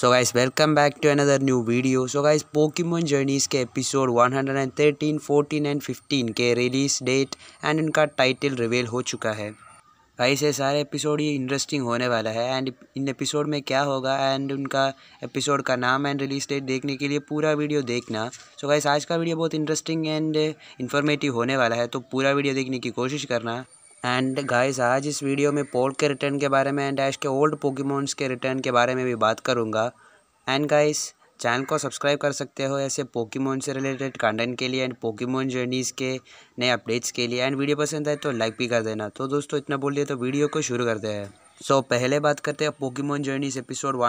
so guys welcome back to another new video so guys Pokemon journeys के episode 113, 14 and 15 के release date and उनका title reveal हो चुका है guys ये सारे एपिसोड ये इंटरेस्टिंग होने वाला है एंड इन एपिसोड में क्या होगा एंड उनका एपिसोड का नाम एंड रिलीज डेट देखने के लिए पूरा वीडियो देखना सो so गाइस आज का वीडियो बहुत इंटरेस्टिंग एंड इन्फॉर्मेटिव होने वाला है तो पूरा वीडियो देखने की कोशिश करना एंड गाइस आज इस वीडियो में पोल के रिटर्न के बारे में एंड ऐश के ओल्ड पोकीमोन्स के रिटर्न के बारे में भी बात करूँगा एंड गाइस चैनल को सब्सक्राइब कर सकते हो ऐसे पोकीमोन से रिलेटेड कंटेंट के लिए एंड पोकीमोन जर्नीज़ के नए अपडेट्स के लिए एंड वीडियो पसंद आए तो लाइक भी कर देना तो दोस्तों इतना बोल दिया तो वीडियो को शुरू करते हैं सो so, पहले बात करते हैं पोकीमोन जर्नीस एपिसोड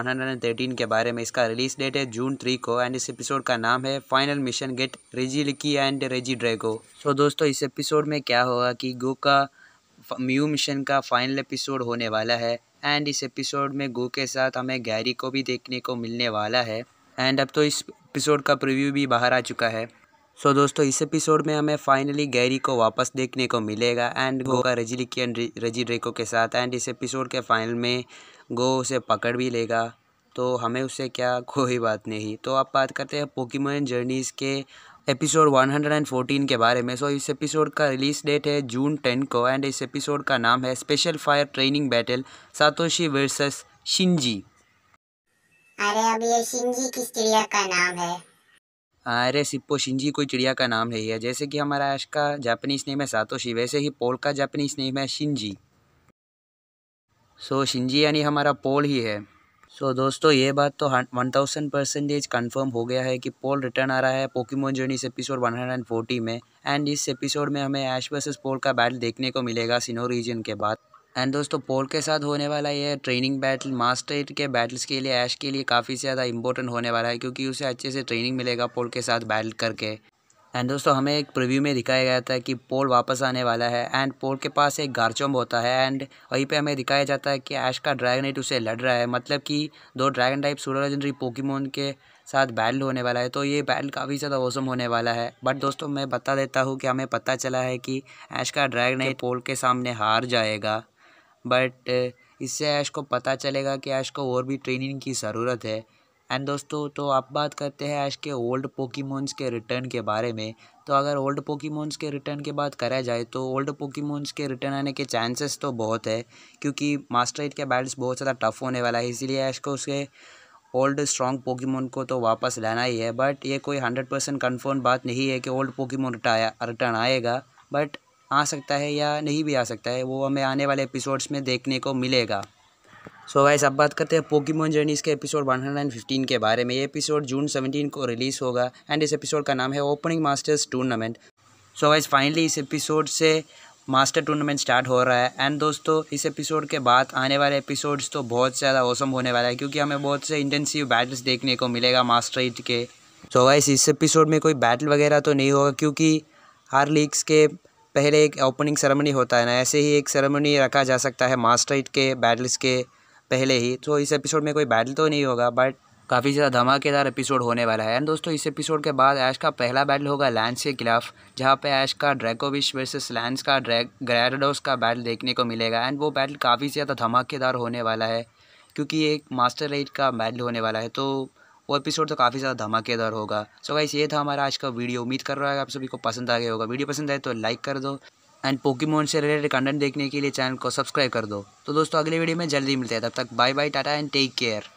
थर्टीन के बारे में इसका रिलीज डेट है जून थ्री को एंड इस एपिसोड का नाम है फाइनल मिशन गेट रेजी लिकी एंड रेजी ड्रैगो सो so, दोस्तों इस एपिसोड में क्या होगा कि गो का म्यू मिशन का फाइनल एपिसोड होने वाला है एंड इस एपिसोड में गो के साथ हमें गैरी को भी देखने को मिलने वाला है एंड अब तो इस एपिसोड का प्रीव्यू भी बाहर आ चुका है सो so, दोस्तों इस एपिसोड में हमें फाइनली गैरी को वापस देखने को मिलेगा एंड गो का रजी लिकी एंड रजी ड्रेको के साथ एंड इस एपिसोड के फाइनल में गो उसे पकड़ भी लेगा तो हमें उससे क्या कोई बात नहीं तो आप बात करते हैं पोकीमोन जर्नीज़ के एपिसोड 114 के बारे में सो so, इस एपिसोड का रिलीज डेट है जून 10 को एंड इस एपिसोड का नाम है special fire training battle Satoshi versus Shinji अरे अब ये शिंजी किस चिड़िया का नाम है अरे सिप्पो शिंजी कोई चिड़िया का नाम नहीं है जैसे कि हमारा ऐश का जापानीज नेम है सातोशी वैसे ही पोल का जापानीज नेम है शिंजी सो so, शिंजी यानी हमारा पोल ही है सो so, दोस्तों ये बात तो वन थाउजेंड परसेंटेज कन्फर्म हो गया है कि पोल रिटर्न आ रहा है Pokemon journey episode one hundred and forty में एंड इस एपिसोड में हमें एश वर्सेस पोल का बैटल देखने को मिलेगा सिनो रीजन के बाद एंड दोस्तों पोल के साथ होने वाला ये ट्रेनिंग बैटल मास्टर के बैटल्स के लिए ऐश के लिए काफ़ी ज़्यादा इंपॉर्टेंट होने वाला है क्योंकि उसे अच्छे से ट्रेनिंग मिलेगा पोल के साथ बैटल करके एंड दोस्तों हमें एक प्रीव्यू में दिखाया गया था कि पोल वापस आने वाला है एंड पोल के पास एक गारचोम होता है एंड वहीं पे हमें दिखाया जाता है कि ऐश का ड्रैगनाइट उसे लड़ रहा है मतलब कि दो dragon type solar legendary Pokemon के साथ बैटल होने वाला है तो ये बैटल काफ़ी ज़्यादा ओसम होने वाला है बट दोस्तों मैं बता देता हूँ कि हमें पता चला है कि ऐश का ड्रैगनाइट पोल के सामने हार जाएगा बट इससे ऐश को पता चलेगा कि ऐश को और भी ट्रेनिंग की ज़रूरत है एंड दोस्तों तो अब बात करते हैं आज के ओल्ड पोकीमोन्स के रिटर्न के बारे में तो अगर ओल्ड पोकीमोन्स के रिटर्न की बात करा जाए तो ओल्ड पोकीमोन्स के रिटर्न आने के चांसेस तो बहुत है क्योंकि मास्टर एट के बैटल्स बहुत ज़्यादा टफ होने वाला है इसीलिए ऐश को उसके ओल्ड स्ट्रॉन्ग पोकीमोन को तो वापस लाना ही है बट ये कोई हंड्रेड परसेंट कन्फर्म बात नहीं है कि ओल्ड पोकीमोन रिटाया रिटर्न आएगा बट आ सकता है या नहीं भी आ सकता है वो हमें आने वाले एपिसोड्स में देखने को मिलेगा सो so गाइस अब बात करते हैं पोकीमोन जर्नीस के एपिसोड 115 के बारे में ये एपिसोड जून 17 को रिलीज़ होगा एंड इस एपिसोड का नाम है opening masters tournament so guys finally इस एपिसोड से मास्टर टूर्नामेंट स्टार्ट हो रहा है एंड दोस्तों इस एपिसोड के बाद आने वाले एपिसोड्स तो बहुत ज़्यादा औसम होने वाला है क्योंकि हमें बहुत से इंटेंसिव बैटल्स देखने को मिलेगा मास्टर ईट के सो so गाइस इस एपिसोड में कोई बैटल वगैरह तो नहीं होगा क्योंकि हर लीग्स के पहले एक ओपनिंग सेरेमनी होता है ना ऐसे ही एक सेरेमनी रखा जा सकता है मास्टर ईट के बैटल्स के पहले ही तो इस एपिसोड में कोई बैटल तो नहीं होगा बट काफ़ी ज़्यादा धमाकेदार एपिसोड होने वाला है एंड दोस्तों इस एपिसोड के बाद ऐश का पहला बैटल होगा लैंस के खिलाफ जहाँ पे ऐश का ड्रैकोविश वर्सेस लैंस का ड्रैग ग्रैडोस का बैटल देखने को मिलेगा एंड वो बैटल काफ़ी ज़्यादा धमाकेदार होने वाला है क्योंकि एक मास्टर रेट का बैटल होने वाला है तो वो एपिसोड तो काफ़ी ज़्यादा धमाकेदार होगा सो so गाइस ये था हमारा आज का वीडियो उम्मीद कर रहा है आप सभी को पसंद आ गया होगा वीडियो पसंद आए तो लाइक कर दो एंड पोकीमोन से रिलेटेड कंटेंट देखने के लिए चैनल को सब्सक्राइब कर दो तो दोस्तों अगले वीडियो में जल्दी मिलते हैं तब तक bye bye tata and take care